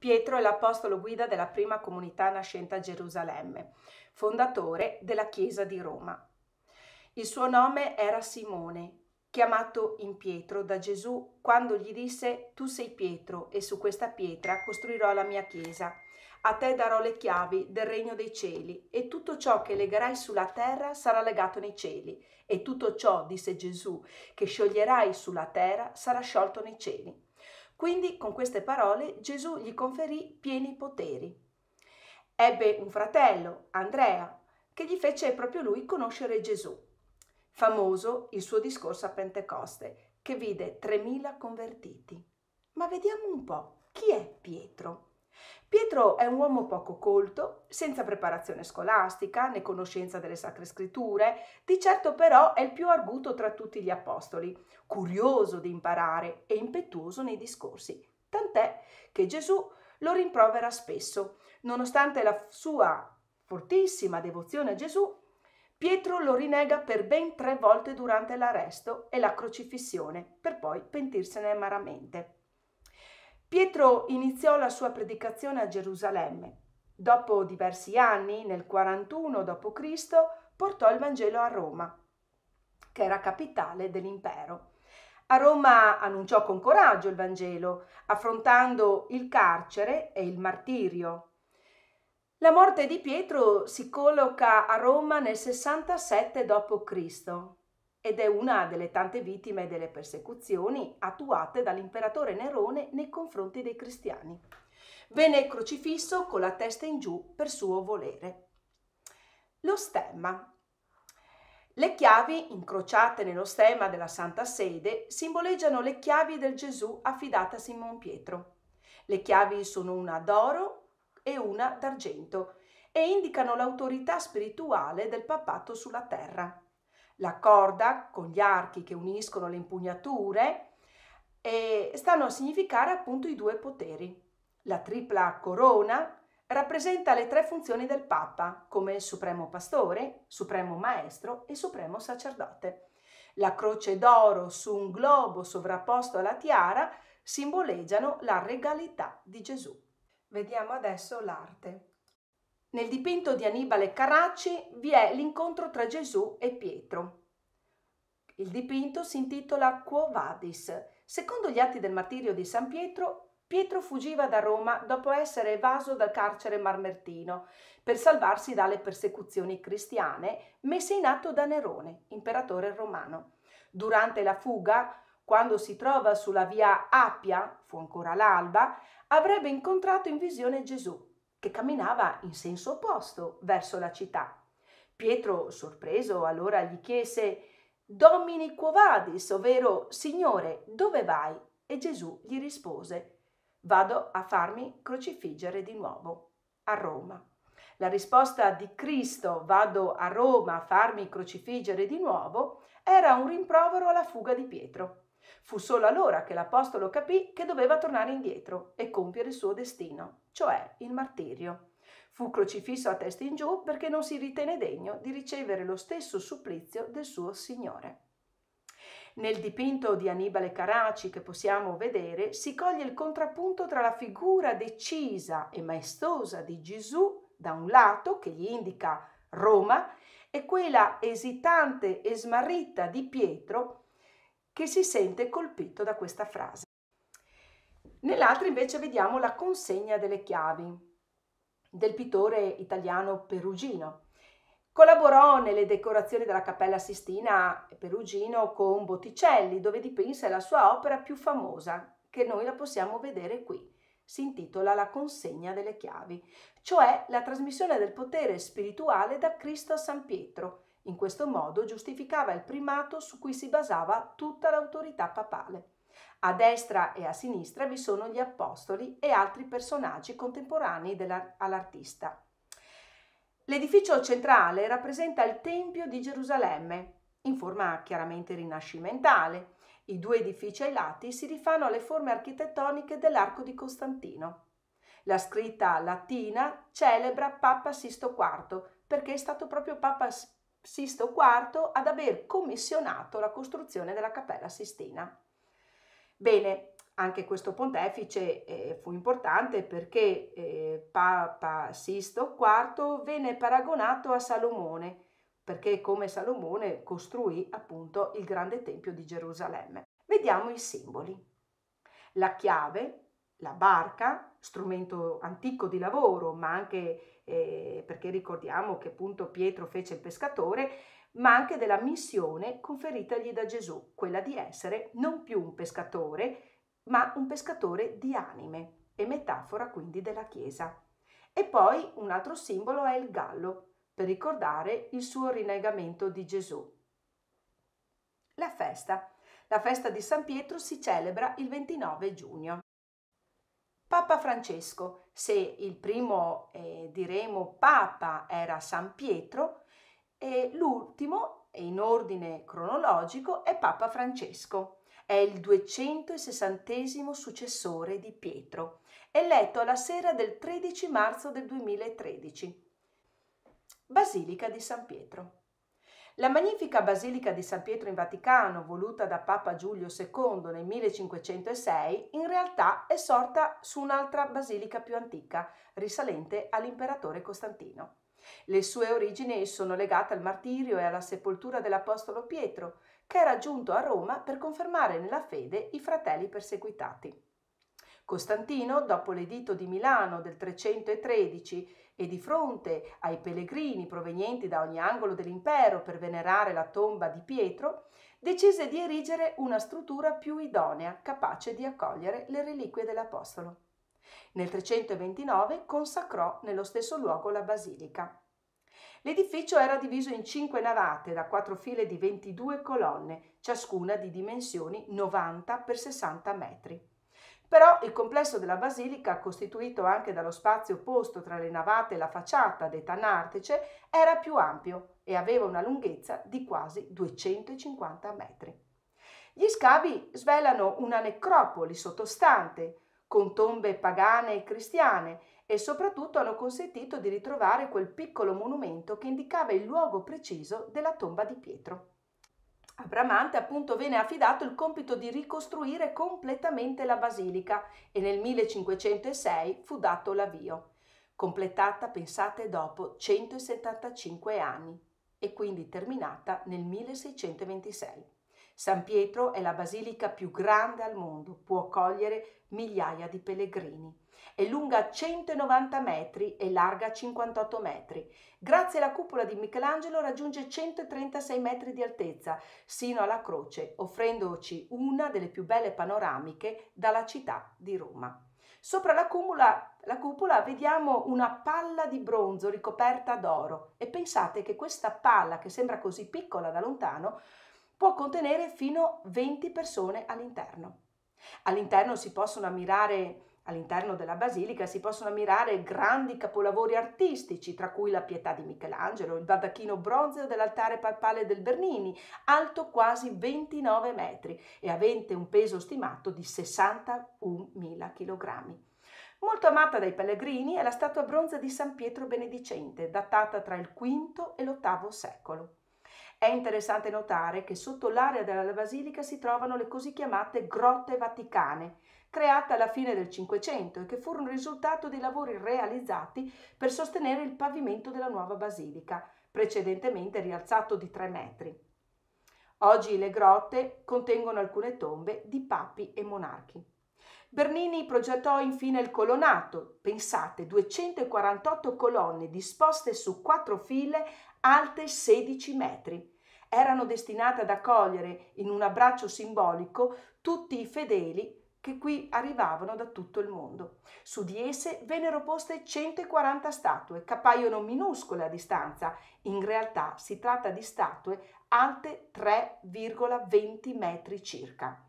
Pietro è l'apostolo guida della prima comunità nascente a Gerusalemme, fondatore della Chiesa di Roma. Il suo nome era Simone, chiamato in Pietro da Gesù quando gli disse Tu sei Pietro e su questa pietra costruirò la mia Chiesa. A te darò le chiavi del regno dei cieli e tutto ciò che legherai sulla terra sarà legato nei cieli e tutto ciò, disse Gesù, che scioglierai sulla terra sarà sciolto nei cieli. Quindi con queste parole Gesù gli conferì pieni poteri. Ebbe un fratello, Andrea, che gli fece proprio lui conoscere Gesù. Famoso il suo discorso a Pentecoste, che vide 3.000 convertiti. Ma vediamo un po', chi è Pietro? Pietro è un uomo poco colto, senza preparazione scolastica né conoscenza delle sacre scritture, di certo però è il più arguto tra tutti gli apostoli, curioso di imparare e impetuoso nei discorsi, tant'è che Gesù lo rimprovera spesso. Nonostante la sua fortissima devozione a Gesù, Pietro lo rinega per ben tre volte durante l'arresto e la crocifissione, per poi pentirsene amaramente. Pietro iniziò la sua predicazione a Gerusalemme. Dopo diversi anni, nel 41 d.C., portò il Vangelo a Roma, che era capitale dell'impero. A Roma annunciò con coraggio il Vangelo, affrontando il carcere e il martirio. La morte di Pietro si colloca a Roma nel 67 d.C ed è una delle tante vittime delle persecuzioni attuate dall'imperatore Nerone nei confronti dei cristiani. Venne crocifisso con la testa in giù per suo volere. Lo stemma. Le chiavi incrociate nello stemma della Santa Sede simboleggiano le chiavi del Gesù affidate a Simon Pietro. Le chiavi sono una d'oro e una d'argento e indicano l'autorità spirituale del papato sulla terra la corda con gli archi che uniscono le impugnature e stanno a significare appunto i due poteri. La tripla corona rappresenta le tre funzioni del Papa come supremo pastore, supremo maestro e supremo sacerdote. La croce d'oro su un globo sovrapposto alla tiara simboleggiano la regalità di Gesù. Vediamo adesso l'arte. Nel dipinto di Annibale Carracci vi è l'incontro tra Gesù e Pietro. Il dipinto si intitola Quo Vadis. Secondo gli atti del martirio di San Pietro, Pietro fuggiva da Roma dopo essere evaso dal carcere marmertino per salvarsi dalle persecuzioni cristiane messe in atto da Nerone, imperatore romano. Durante la fuga, quando si trova sulla via Appia, fu ancora l'alba, avrebbe incontrato in visione Gesù che camminava in senso opposto verso la città. Pietro, sorpreso, allora gli chiese Domini quo vadis, ovvero Signore, dove vai? E Gesù gli rispose Vado a farmi crocifiggere di nuovo a Roma. La risposta di Cristo vado a Roma a farmi crocifiggere di nuovo era un rimprovero alla fuga di Pietro. Fu solo allora che l'Apostolo capì che doveva tornare indietro e compiere il suo destino, cioè il martirio. Fu crocifisso a testa in giù perché non si ritene degno di ricevere lo stesso supplizio del suo Signore. Nel dipinto di Annibale Caraci che possiamo vedere si coglie il contrappunto tra la figura decisa e maestosa di Gesù da un lato che gli indica Roma e quella esitante e smarrita di Pietro che si sente colpito da questa frase. Nell'altra invece vediamo la consegna delle chiavi del pittore italiano Perugino. Collaborò nelle decorazioni della Cappella Sistina Perugino con Botticelli, dove dipinse la sua opera più famosa, che noi la possiamo vedere qui. Si intitola La consegna delle chiavi, cioè la trasmissione del potere spirituale da Cristo a San Pietro, in questo modo giustificava il primato su cui si basava tutta l'autorità papale. A destra e a sinistra vi sono gli apostoli e altri personaggi contemporanei all'artista. L'edificio centrale rappresenta il Tempio di Gerusalemme, in forma chiaramente rinascimentale. I due edifici ai lati si rifanno alle forme architettoniche dell'Arco di Costantino. La scritta latina celebra Papa Sisto IV, perché è stato proprio Papa Sisto IV ad aver commissionato la costruzione della Cappella Sistina. Bene, anche questo pontefice eh, fu importante perché eh, Papa Sisto IV venne paragonato a Salomone, perché come Salomone costruì appunto il grande tempio di Gerusalemme. Vediamo i simboli. La chiave la barca, strumento antico di lavoro, ma anche eh, perché ricordiamo che appunto Pietro fece il pescatore, ma anche della missione conferitagli da Gesù, quella di essere non più un pescatore, ma un pescatore di anime e metafora quindi della Chiesa. E poi un altro simbolo è il gallo, per ricordare il suo rinegamento di Gesù. La festa. La festa di San Pietro si celebra il 29 giugno. Papa Francesco, se il primo, eh, diremo, Papa era San Pietro, e l'ultimo, in ordine cronologico, è Papa Francesco. È il 260 successore di Pietro, eletto alla sera del 13 marzo del 2013. Basilica di San Pietro. La magnifica Basilica di San Pietro in Vaticano, voluta da Papa Giulio II nel 1506, in realtà è sorta su un'altra basilica più antica, risalente all'imperatore Costantino. Le sue origini sono legate al martirio e alla sepoltura dell'Apostolo Pietro, che era giunto a Roma per confermare nella fede i fratelli perseguitati. Costantino, dopo l'edito di Milano del 313 e di fronte ai pellegrini provenienti da ogni angolo dell'impero per venerare la tomba di Pietro, decise di erigere una struttura più idonea, capace di accogliere le reliquie dell'Apostolo. Nel 329 consacrò nello stesso luogo la basilica. L'edificio era diviso in cinque navate da quattro file di 22 colonne, ciascuna di dimensioni 90 x 60 metri. Però il complesso della basilica, costituito anche dallo spazio posto tra le navate e la facciata detta nartice, era più ampio e aveva una lunghezza di quasi 250 metri. Gli scavi svelano una necropoli sottostante, con tombe pagane e cristiane, e soprattutto hanno consentito di ritrovare quel piccolo monumento che indicava il luogo preciso della tomba di Pietro. A Bramante appunto venne affidato il compito di ricostruire completamente la basilica e nel 1506 fu dato l'avvio, completata, pensate, dopo 175 anni e quindi terminata nel 1626. San Pietro è la basilica più grande al mondo, può accogliere migliaia di pellegrini. È lunga 190 metri e larga 58 metri. Grazie alla cupola di Michelangelo raggiunge 136 metri di altezza, sino alla croce, offrendoci una delle più belle panoramiche dalla città di Roma. Sopra la, cumula, la cupola vediamo una palla di bronzo ricoperta d'oro e pensate che questa palla, che sembra così piccola da lontano, può contenere fino a 20 persone all'interno. All'interno si possono ammirare All'interno della basilica si possono ammirare grandi capolavori artistici, tra cui la Pietà di Michelangelo, il baldacchino bronzeo dell'altare papale del Bernini, alto quasi 29 metri e avente un peso stimato di 61.000 kg. Molto amata dai pellegrini è la statua bronzea di San Pietro Benedicente, datata tra il V e l'VIII secolo. È interessante notare che sotto l'area della basilica si trovano le così chiamate grotte vaticane, create alla fine del Cinquecento e che furono il risultato dei lavori realizzati per sostenere il pavimento della nuova basilica, precedentemente rialzato di 3 metri. Oggi le grotte contengono alcune tombe di papi e monarchi. Bernini progettò infine il colonnato, pensate 248 colonne disposte su quattro file alte 16 metri. Erano destinate ad accogliere in un abbraccio simbolico tutti i fedeli che qui arrivavano da tutto il mondo. Su di esse vennero poste 140 statue, che appaiono minuscole a distanza. In realtà si tratta di statue alte 3,20 metri circa.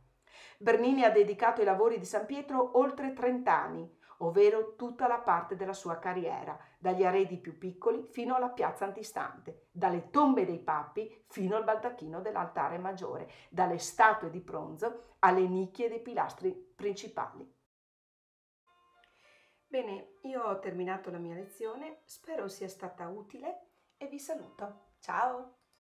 Bernini ha dedicato ai lavori di San Pietro oltre 30 anni ovvero tutta la parte della sua carriera, dagli arredi più piccoli fino alla piazza antistante, dalle tombe dei papi fino al baldacchino dell'altare maggiore, dalle statue di bronzo alle nicchie dei pilastri principali. Bene, io ho terminato la mia lezione, spero sia stata utile e vi saluto. Ciao!